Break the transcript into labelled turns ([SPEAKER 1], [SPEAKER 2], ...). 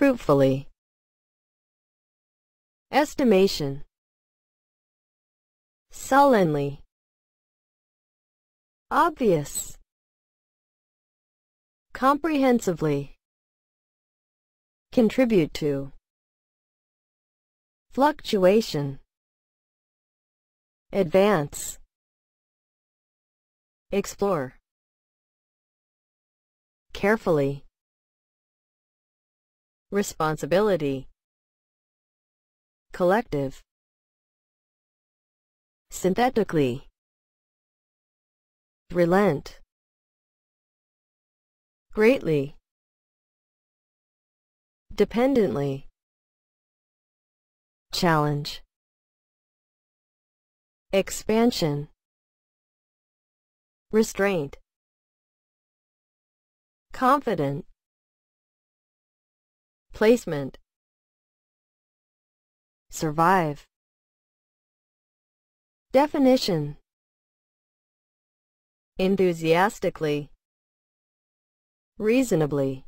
[SPEAKER 1] fruitfully. Estimation Sullenly Obvious Comprehensively Contribute to Fluctuation Advance Explore Carefully responsibility, collective, synthetically, relent, greatly, dependently, challenge, expansion, restraint, confident, Placement Survive Definition Enthusiastically Reasonably